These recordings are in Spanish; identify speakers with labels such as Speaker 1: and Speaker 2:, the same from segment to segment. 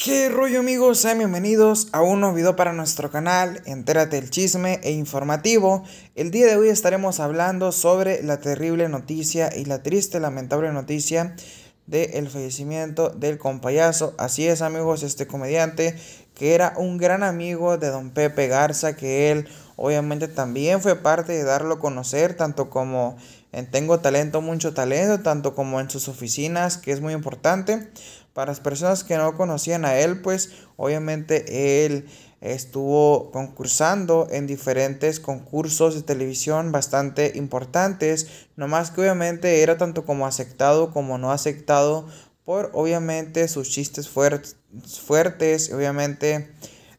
Speaker 1: ¿Qué rollo amigos? Sean bienvenidos a un nuevo video para nuestro canal, entérate el chisme e informativo. El día de hoy estaremos hablando sobre la terrible noticia y la triste, lamentable noticia del el fallecimiento del compayazo. Así es amigos, este comediante que era un gran amigo de don Pepe Garza, que él obviamente también fue parte de darlo a conocer, tanto como tengo talento, mucho talento, tanto como en sus oficinas, que es muy importante. Para las personas que no conocían a él, pues obviamente él estuvo concursando en diferentes concursos de televisión bastante importantes, nomás que obviamente era tanto como aceptado como no aceptado por obviamente sus chistes fuertes, obviamente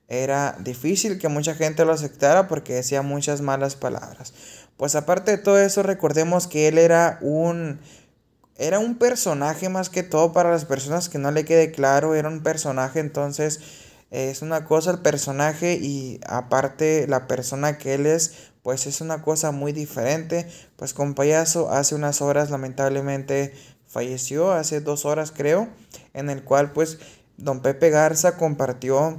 Speaker 1: era difícil que mucha gente lo aceptara porque decía muchas malas palabras pues aparte de todo eso, recordemos que él era un era un personaje más que todo para las personas que no le quede claro, era un personaje, entonces es una cosa el personaje y aparte la persona que él es, pues es una cosa muy diferente, pues con payaso hace unas horas lamentablemente falleció, hace dos horas creo, en el cual pues don Pepe Garza compartió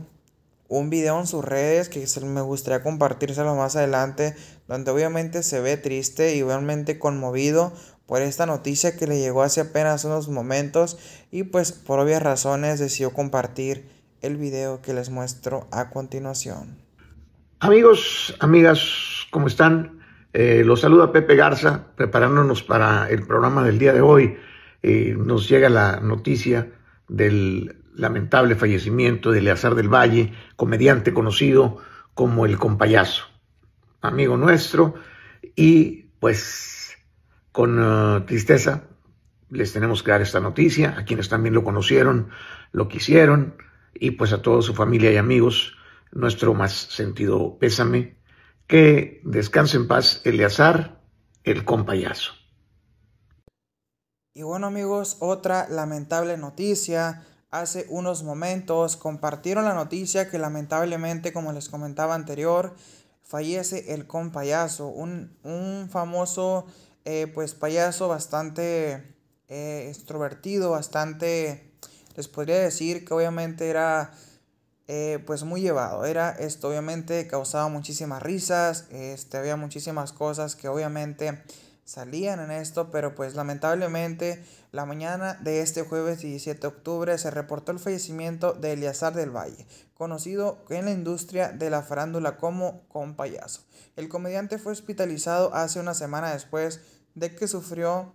Speaker 1: un video en sus redes que me gustaría compartírselo más adelante, donde obviamente se ve triste y obviamente conmovido por esta noticia que le llegó hace apenas unos momentos y pues por obvias razones decidió compartir el video que les muestro a continuación.
Speaker 2: Amigos, amigas, ¿cómo están? Eh, los saluda Pepe Garza, preparándonos para el programa del día de hoy. Eh, nos llega la noticia del lamentable fallecimiento de Eleazar del Valle, comediante conocido como el compayazo, amigo nuestro, y pues con eh, tristeza les tenemos que dar esta noticia, a quienes también lo conocieron, lo quisieron, y pues a toda su familia y amigos, nuestro más sentido pésame, que descanse en paz Eleazar, el compayazo.
Speaker 1: Y bueno amigos, otra lamentable noticia hace unos momentos compartieron la noticia que lamentablemente, como les comentaba anterior, fallece el con un, un famoso eh, pues payaso bastante eh, extrovertido, bastante, les podría decir que obviamente era eh, pues muy llevado, era esto obviamente causaba muchísimas risas, este, había muchísimas cosas que obviamente salían en esto, pero pues lamentablemente la mañana de este jueves 17 de octubre se reportó el fallecimiento de Eleazar del Valle, conocido en la industria de la farándula como Con Payaso. El comediante fue hospitalizado hace una semana después de que sufrió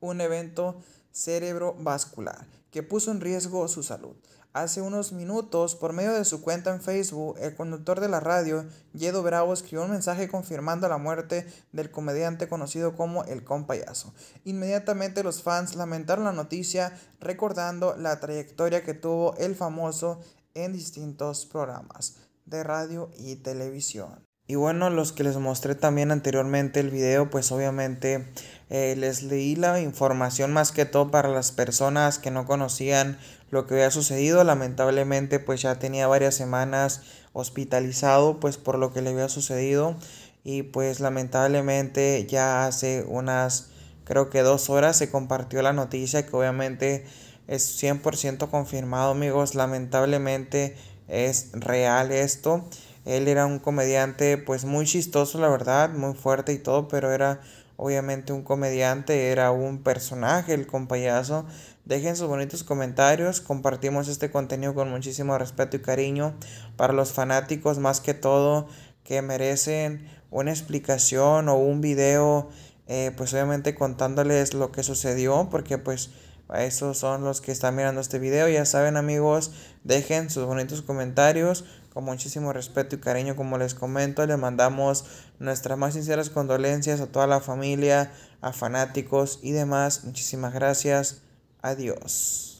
Speaker 1: un evento cerebrovascular que puso en riesgo su salud. Hace unos minutos, por medio de su cuenta en Facebook, el conductor de la radio, Yedo Bravo, escribió un mensaje confirmando la muerte del comediante conocido como El payaso. Inmediatamente los fans lamentaron la noticia, recordando la trayectoria que tuvo el famoso en distintos programas de radio y televisión. Y bueno, los que les mostré también anteriormente el video, pues obviamente eh, les leí la información más que todo para las personas que no conocían lo que había sucedido. Lamentablemente pues ya tenía varias semanas hospitalizado pues por lo que le había sucedido. Y pues lamentablemente ya hace unas creo que dos horas se compartió la noticia que obviamente es 100% confirmado amigos. Lamentablemente es real esto. Él era un comediante pues muy chistoso, la verdad, muy fuerte y todo, pero era obviamente un comediante, era un personaje, el compayazo. Dejen sus bonitos comentarios, compartimos este contenido con muchísimo respeto y cariño para los fanáticos más que todo que merecen una explicación o un video, eh, pues obviamente contándoles lo que sucedió, porque pues a esos son los que están mirando este video. Ya saben amigos, dejen sus bonitos comentarios, con muchísimo respeto y cariño, como les comento. Le mandamos nuestras más sinceras condolencias a toda la familia, a fanáticos y demás. Muchísimas gracias. Adiós.